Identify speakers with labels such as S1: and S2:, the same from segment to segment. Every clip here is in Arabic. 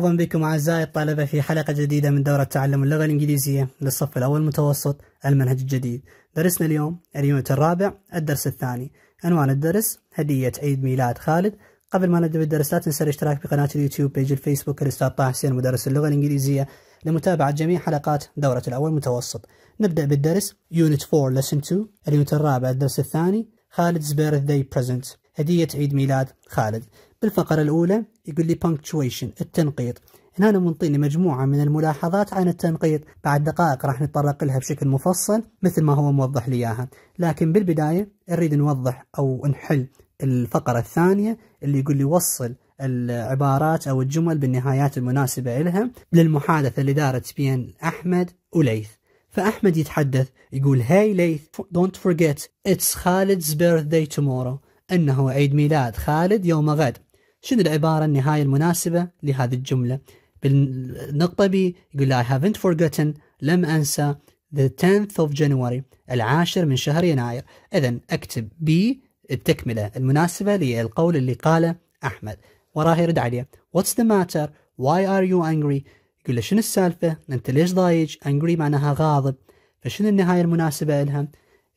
S1: مرحبا بكم أعزائي الطلبة في حلقة جديدة من دورة تعلم اللغة الإنجليزية للصف الأول المتوسط المنهج الجديد درسنا اليوم اليونت الرابع الدرس الثاني عنوان الدرس هدية عيد ميلاد خالد قبل ما نبدأ بالدرس لا تنسى الاشتراك بقناة اليوتيوب بيج الفيسبوك الأستاذ طه حسين مدرس اللغة الإنجليزية لمتابعة جميع حلقات دورة الأول المتوسط نبدأ بالدرس يونت 4 لسن 2 اليونت الرابع الدرس الثاني خالد's birthday present هدية عيد ميلاد خالد بالفقرة الأولى يقول لي punctuation التنقيط هنا أنا منطيني مجموعة من الملاحظات عن التنقيط بعد دقائق راح نتطرق لها بشكل مفصل مثل ما هو موضح لي إياها لكن بالبداية نريد نوضح أو نحل الفقرة الثانية اللي يقول لي وصل العبارات أو الجمل بالنهايات المناسبة لها للمحادثة اللي دارت بين أحمد وليث فأحمد يتحدث يقول هاي hey ليث don't forget it's Khalid's birthday tomorrow إنه عيد ميلاد خالد يوم غد شنو العبارة النهاية المناسبة لهذه الجملة بالنقطة بي يقول I haven't forgotten لم أنسى the 10th of January العاشر من شهر يناير إذا أكتب B التكملة المناسبة للقول اللي قاله أحمد وراه يرد عليه What's the matter? Why are you angry? يقول له شنو السالفة؟ أنت ليش ضايج؟ angry معناها غاضب فشنو النهاية المناسبة لها؟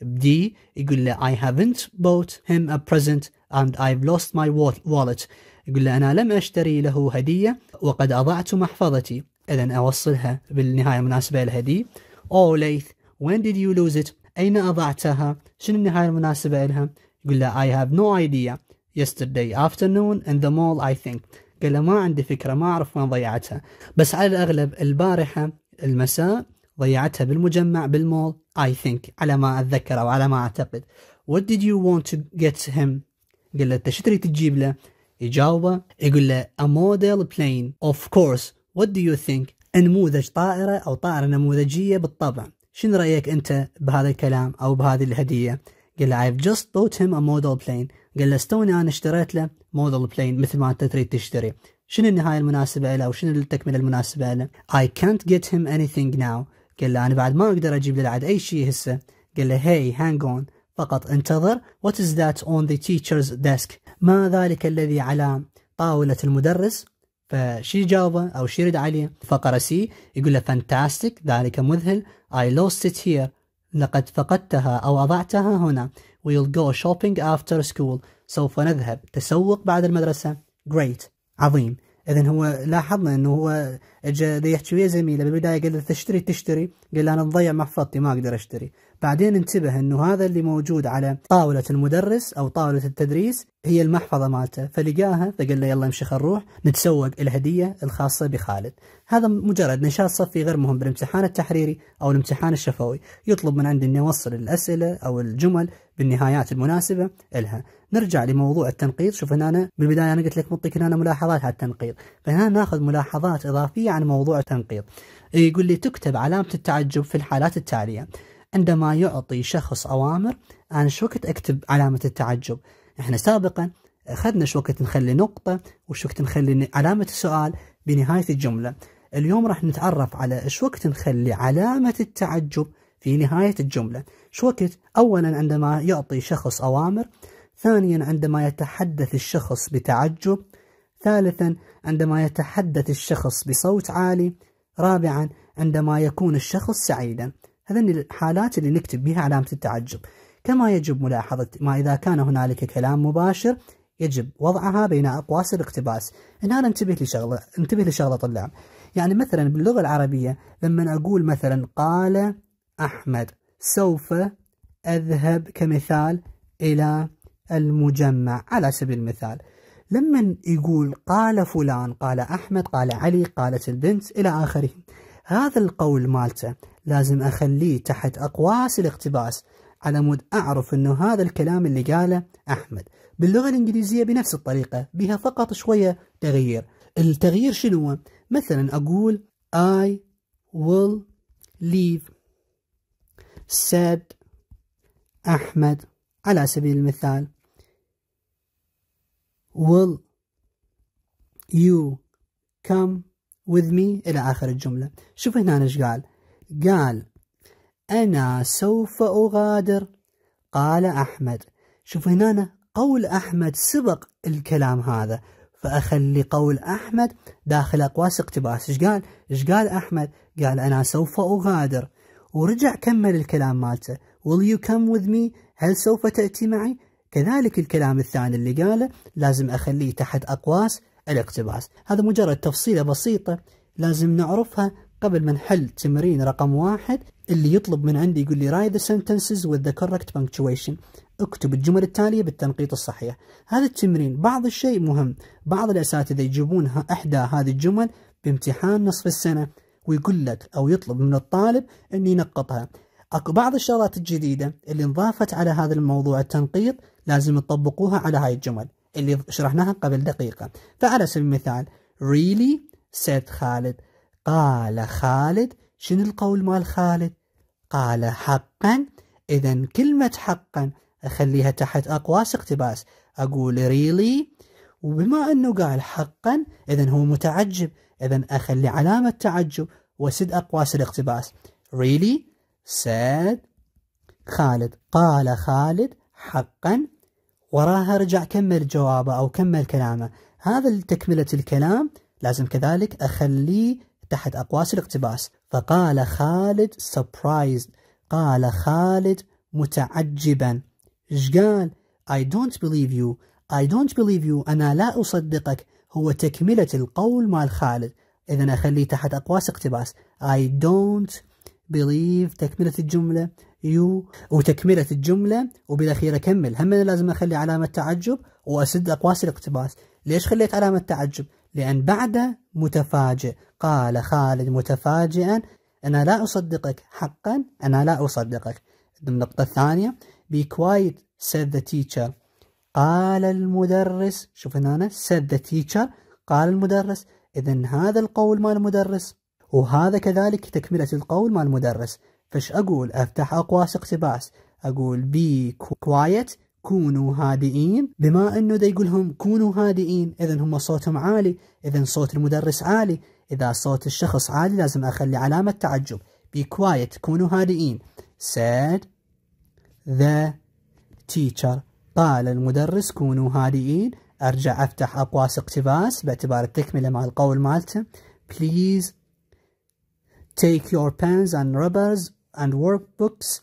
S1: بدي يقول له I haven't bought him a present and I've lost my wallet يقول له أنا لم أشتري له هدية وقد أضعت محفظتي إذا أوصلها بالنهاية المناسبة لهدي أو ليث وين ديد يو لوز إت أين أضعتها شنو النهاية المناسبة لها يقول له I have no idea yesterday afternoon in the mall I think قال له ما عندي فكرة ما أعرف وين ضيعتها بس على الأغلب البارحة المساء ضيعتها بالمجمع بالمول I think على ما أتذكر أو على ما أعتقد What did you want to get him قال له أنت شو تريد تجيب له يجاوبه يقول له a model plane of course what do you think نموذج طائرة أو طائرة نموذجية بالطبع شنو رأيك أنت بهذا الكلام أو بهذه الهدية قال له I've just bought him a model plane قال له استوني أنا اشتريت له model plane مثل ما أنت تريد تشتري شنو النهاية المناسبة له أو شنو التكملة المناسبة له I can't get him anything now قال له أنا بعد ما أقدر أجيب له بعد أي شيء هسه قال له hey hang on فقط انتظر What is that on the teacher's desk ما ذلك الذي على طاولة المدرس فشي جاوبه أو شي يرد عليه فقرة سي يقول له fantastic ذلك مذهل I lost it here لقد فقدتها أو أضعتها هنا We'll go shopping after school سوف نذهب تسوق بعد المدرسة Great عظيم اذا هو لاحظنا انه هو اجى يحكي ويا زميله بالبدايه قال له تشتري تشتري قال له انا مضيع محفظتي ما اقدر اشتري بعدين انتبه انه هذا اللي موجود على طاولة المدرس او طاولة التدريس هي المحفظة مالته فلقاها فقال له يلا امشي خل نروح نتسوق الهدية الخاصة بخالد هذا مجرد نشاط صفي غير مهم بالامتحان التحريري او الامتحان الشفوي يطلب من عندي اني اوصل الاسئلة او الجمل بالنهايات المناسبة لها نرجع لموضوع التنقيط شوف هنا أنا بالبداية أنا قلت لك مطيك هنا ملاحظات على التنقيط فهنا ناخذ ملاحظات إضافية عن موضوع التنقيط يقول لي تكتب علامة التعجب في الحالات التالية عندما يعطي شخص أوامر أنا شو وقت أكتب علامة التعجب إحنا سابقا أخذنا شو وقت نخلي نقطة وشو وقت نخلي علامة السؤال بنهاية الجملة اليوم راح نتعرف على شو وقت نخلي علامة التعجب في نهاية الجملة شو وقت أولا عندما يعطي شخص أوامر ثانيا عندما يتحدث الشخص بتعجب ثالثا عندما يتحدث الشخص بصوت عالي رابعا عندما يكون الشخص سعيدا هذن الحالات اللي نكتب بها علامة التعجب كما يجب ملاحظة ما إذا كان هنالك كلام مباشر يجب وضعها بين أقواس الاقتباس هنا أنا انتبه لشغلة انتبه لشغلة طلاب يعني مثلا باللغة العربية لما أقول مثلا قال أحمد سوف أذهب كمثال إلى المجمع على سبيل المثال لما يقول قال فلان قال أحمد قال علي قالت البنت إلى آخره هذا القول مالته لازم أخليه تحت أقواس الاقتباس على مود أعرف أنه هذا الكلام اللي قاله أحمد باللغة الإنجليزية بنفس الطريقة بها فقط شوية تغيير التغيير شنو مثلا أقول I will leave said أحمد على سبيل المثال will you come with me إلى آخر الجملة شوف هنا ايش قال قال أنا سوف أغادر قال أحمد شوف هنا قول أحمد سبق الكلام هذا فأخلي قول أحمد داخل أقواس اقتباس إيش قال؟ إيش قال أحمد؟ قال أنا سوف أغادر ورجع كمل الكلام مالته Will you come with me؟ هل سوف تأتي معي؟ كذلك الكلام الثاني اللي قاله لازم أخليه تحت أقواس الاقتباس هذا مجرد تفصيلة بسيطة لازم نعرفها قبل ما نحل تمرين رقم واحد اللي يطلب من عندي يقول لي write the sentences with the correct punctuation اكتب الجمل التالية بالتنقيط الصحيح هذا التمرين بعض الشيء مهم بعض الأساتذة يجيبون إحدى هذه الجمل بامتحان نصف السنة ويقول لك أو يطلب من الطالب أن ينقطها اكو بعض الشغلات الجديدة اللي انضافت على هذا الموضوع التنقيط لازم تطبقوها على هاي الجمل اللي شرحناها قبل دقيقة فعلى سبيل المثال really said خالد قال خالد شنو القول مال خالد قال حقا إذا كلمة حقا أخليها تحت أقواس اقتباس أقول ريلي وبما أنه قال حقا إذا هو متعجب إذا أخلي علامة تعجب وسد أقواس الاقتباس ريلي ساد خالد قال خالد حقا وراها رجع كمل جوابه أو كمل كلامه هذا تكملة الكلام لازم كذلك أخليه تحت أقواس الاقتباس فقال خالد surprised قال خالد متعجبا إيش قال I don't believe you I don't believe you أنا لا أصدقك هو تكملة القول مال خالد إذا أخليه تحت أقواس اقتباس I don't believe تكملة الجملة you وتكملة الجملة وبالأخير أكمل هم أنا لازم أخلي علامة تعجب وأسد أقواس الاقتباس ليش خليت علامة تعجب لأن بعد متفاجئ قال خالد متفاجئا أنا لا أصدقك حقا أنا لا أصدقك النقطة الثانية be quiet said the teacher قال المدرس شوف هنا said the teacher قال المدرس إذا هذا القول مال المدرس وهذا كذلك تكملة القول مال المدرس فش أقول أفتح أقواس اقتباس أقول be quiet كونوا هادئين بما انه دا يقول لهم كونوا هادئين اذا هم صوتهم عالي اذا صوت المدرس عالي اذا صوت الشخص عالي لازم اخلي علامه تعجب be quiet كونوا هادئين said the teacher قال المدرس كونوا هادئين ارجع افتح اقواس اقتباس باعتبار التكمله مع القول مالته please take your pens and rubbers and workbooks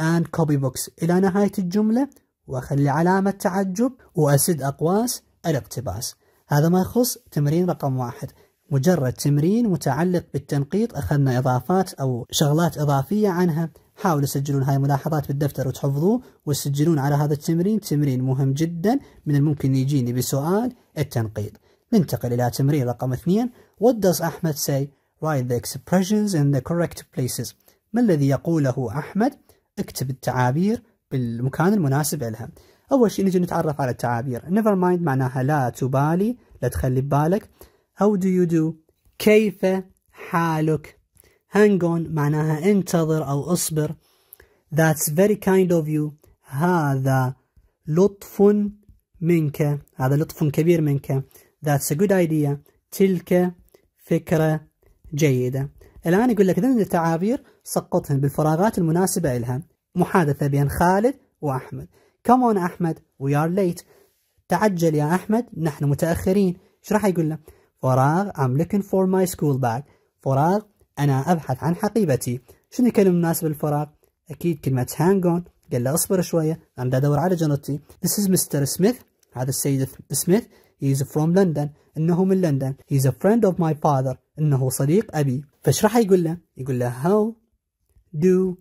S1: and copybooks إلى نهاية الجملة وأخلي علامة تعجب وأسد أقواس الاقتباس هذا ما يخص تمرين رقم واحد مجرد تمرين متعلق بالتنقيط أخذنا إضافات أو شغلات إضافية عنها حاولوا تسجلون هاي الملاحظات بالدفتر وتحفظوه وتسجلون على هذا التمرين تمرين مهم جدا من الممكن يجيني بسؤال التنقيط ننتقل إلى تمرين رقم اثنين What does أحمد say? Write the expressions in the correct places ما الذي يقوله أحمد؟ اكتب التعابير بالمكان المناسب لها أول شيء نجي نتعرف على التعابير never mind معناها لا تبالي لا تخلي ببالك how do you do كيف حالك hang on معناها انتظر أو اصبر that's very kind of you هذا لطف منك هذا لطف كبير منك that's a good idea تلك فكرة جيدة الآن يقول لك ذن التعابير سقطهن بالفراغات المناسبة لها محادثة بين خالد وأحمد Come on أحمد we are late تعجل يا أحمد نحن متأخرين إيش راح يقول له فراغ I'm looking for my school bag فراغ أنا أبحث عن حقيبتي شنو الكلمة المناسبة للفراغ أكيد كلمة hang on قال له اصبر شوية أنا أدور على جنطتي This is Mr. Smith هذا السيد سميث He is from London إنه من لندن He is a friend of my father إنه صديق أبي فايش راح يقول له يقول له how do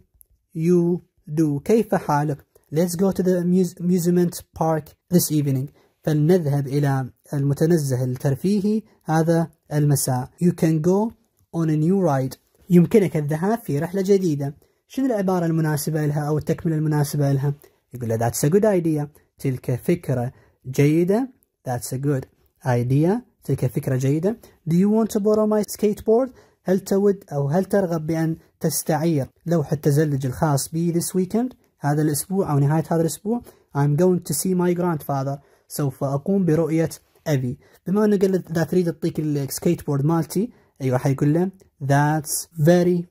S1: you دو كيف حالك let's go to the amusement park this evening فلنذهب إلى المتنزه الترفيهي هذا المساء you can go on a new ride يمكنك الذهاب في رحلة جديدة شنو العبارة المناسبة لها أو التكملة المناسبة لها يقول له that's a good idea تلك فكرة جيدة that's a good idea تلك فكرة جيدة do you want to borrow my skateboard هل تود أو هل ترغب بأن تستعير لوحة التزلج الخاص بي this weekend هذا الأسبوع أو نهاية هذا الأسبوع I'm going to see my grandfather سوف أقوم برؤية أبي بما أنه قال إذا تريد أعطيك السكيت بورد مالتي أيوة حيقول له That's very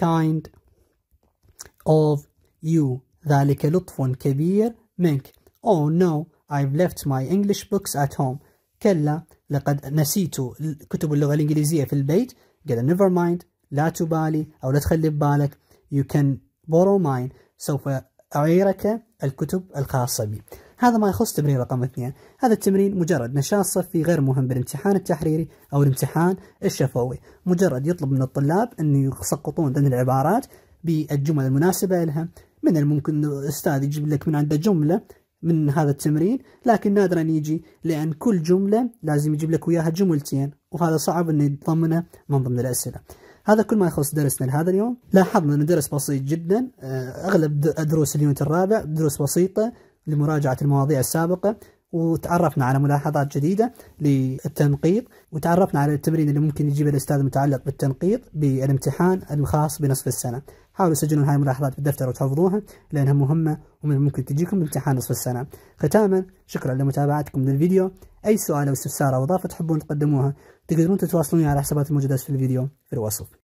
S1: kind of you ذلك لطف كبير منك Oh no I've left my English books at home كلا لقد نسيت كتب اللغة الإنجليزية في البيت قال never mind لا تبالي أو لا تخلي ببالك you can borrow mine سوف أعيرك الكتب الخاصة بي هذا ما يخص تمرين رقم اثنين هذا التمرين مجرد نشاط صفي غير مهم بالامتحان التحريري أو الامتحان الشفوي مجرد يطلب من الطلاب أن يسقطون ضمن العبارات بالجمل المناسبة لها من الممكن أن الأستاذ يجيب لك من عنده جملة من هذا التمرين لكن نادرا يجي لأن كل جملة لازم يجيب لك وياها جملتين وهذا صعب أن يتضمنه من ضمن الأسئلة هذا كل ما يخص درسنا لهذا اليوم لاحظنا أنه درس بسيط جدا آه، أغلب دروس اليونت الرابع دروس بسيطة لمراجعة المواضيع السابقة وتعرفنا على ملاحظات جديدة للتنقيط وتعرفنا على التمرين اللي ممكن يجيبه الأستاذ المتعلق بالتنقيط بالامتحان الخاص بنصف السنة حاولوا تسجلون هاي الملاحظات بالدفتر وتحفظوها لأنها مهمة ومن الممكن تجيكم بامتحان نصف السنة ختاما شكرا لمتابعتكم للفيديو أي سؤال أو استفسار أو إضافة تحبون تقدموها تقدرون تتواصلوني على حسابات الموجودة في الفيديو في الوصف